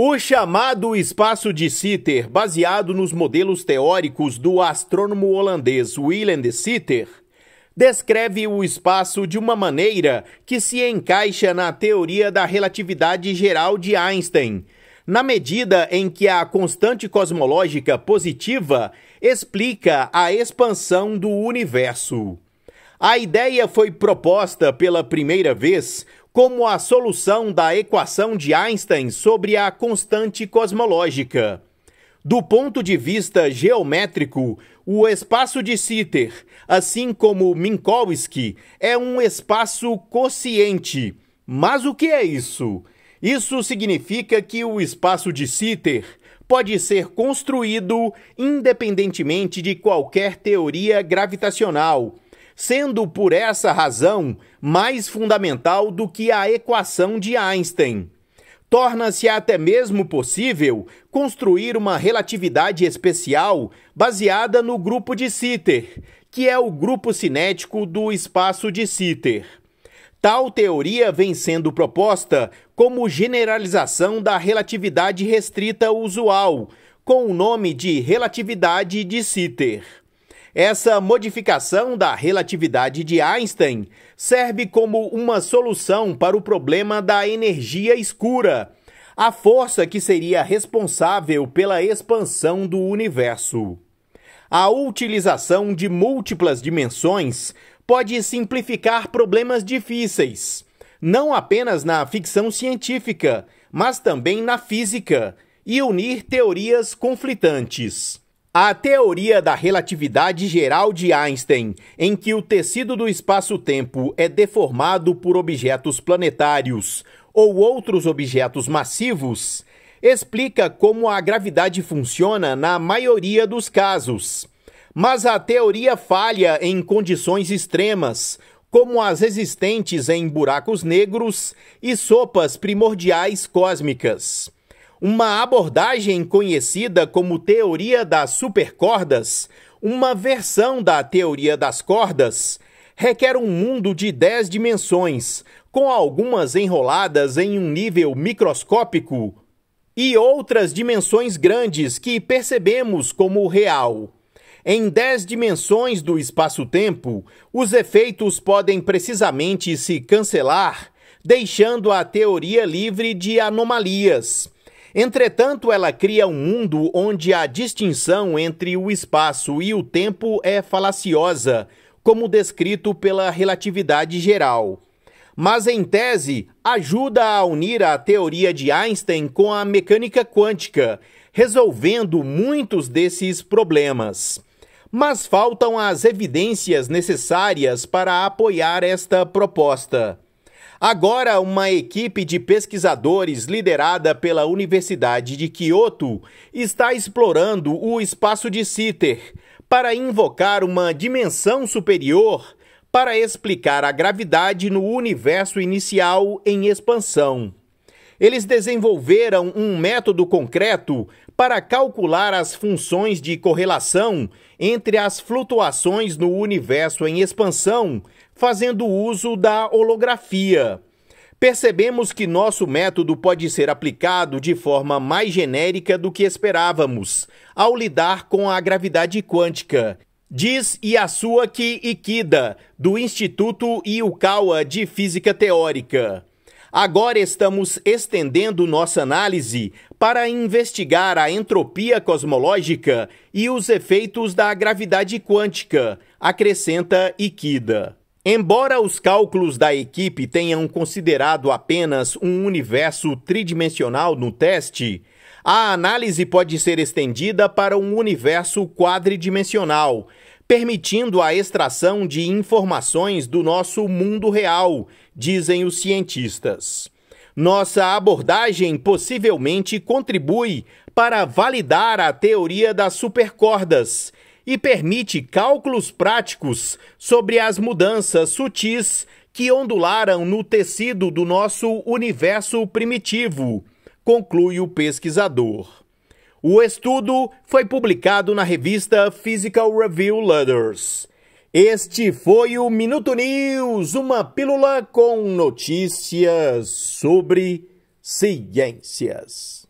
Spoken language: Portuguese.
O chamado espaço de Sitter, baseado nos modelos teóricos do astrônomo holandês Willem de Sitter, descreve o espaço de uma maneira que se encaixa na teoria da relatividade geral de Einstein, na medida em que a constante cosmológica positiva explica a expansão do universo. A ideia foi proposta pela primeira vez como a solução da equação de Einstein sobre a constante cosmológica. Do ponto de vista geométrico, o espaço de Sitter, assim como Minkowski, é um espaço quociente. Mas o que é isso? Isso significa que o espaço de Sitter pode ser construído independentemente de qualquer teoria gravitacional sendo por essa razão mais fundamental do que a equação de Einstein. Torna-se até mesmo possível construir uma relatividade especial baseada no grupo de Sitter, que é o grupo cinético do espaço de Sitter. Tal teoria vem sendo proposta como generalização da relatividade restrita usual, com o nome de relatividade de Sitter. Essa modificação da relatividade de Einstein serve como uma solução para o problema da energia escura, a força que seria responsável pela expansão do universo. A utilização de múltiplas dimensões pode simplificar problemas difíceis, não apenas na ficção científica, mas também na física, e unir teorias conflitantes. A teoria da relatividade geral de Einstein, em que o tecido do espaço-tempo é deformado por objetos planetários ou outros objetos massivos, explica como a gravidade funciona na maioria dos casos. Mas a teoria falha em condições extremas, como as existentes em buracos negros e sopas primordiais cósmicas uma abordagem conhecida como teoria das supercordas, uma versão da teoria das cordas, requer um mundo de 10 dimensões, com algumas enroladas em um nível microscópico e outras dimensões grandes que percebemos como real. Em 10 dimensões do espaço-tempo, os efeitos podem precisamente se cancelar, deixando a teoria livre de anomalias Entretanto, ela cria um mundo onde a distinção entre o espaço e o tempo é falaciosa, como descrito pela relatividade geral. Mas, em tese, ajuda a unir a teoria de Einstein com a mecânica quântica, resolvendo muitos desses problemas. Mas faltam as evidências necessárias para apoiar esta proposta. Agora, uma equipe de pesquisadores liderada pela Universidade de Kyoto está explorando o espaço de Sitter para invocar uma dimensão superior para explicar a gravidade no universo inicial em expansão. Eles desenvolveram um método concreto para calcular as funções de correlação entre as flutuações no universo em expansão, fazendo uso da holografia. Percebemos que nosso método pode ser aplicado de forma mais genérica do que esperávamos, ao lidar com a gravidade quântica, Diz Yasuaki Ikida, do Instituto Yukawa de Física Teórica. Agora estamos estendendo nossa análise para investigar a entropia cosmológica e os efeitos da gravidade quântica, acrescenta Ikida. Embora os cálculos da equipe tenham considerado apenas um universo tridimensional no teste, a análise pode ser estendida para um universo quadridimensional, permitindo a extração de informações do nosso mundo real, dizem os cientistas. Nossa abordagem possivelmente contribui para validar a teoria das supercordas e permite cálculos práticos sobre as mudanças sutis que ondularam no tecido do nosso universo primitivo, conclui o pesquisador. O estudo foi publicado na revista Physical Review Letters. Este foi o Minuto News, uma pílula com notícias sobre ciências.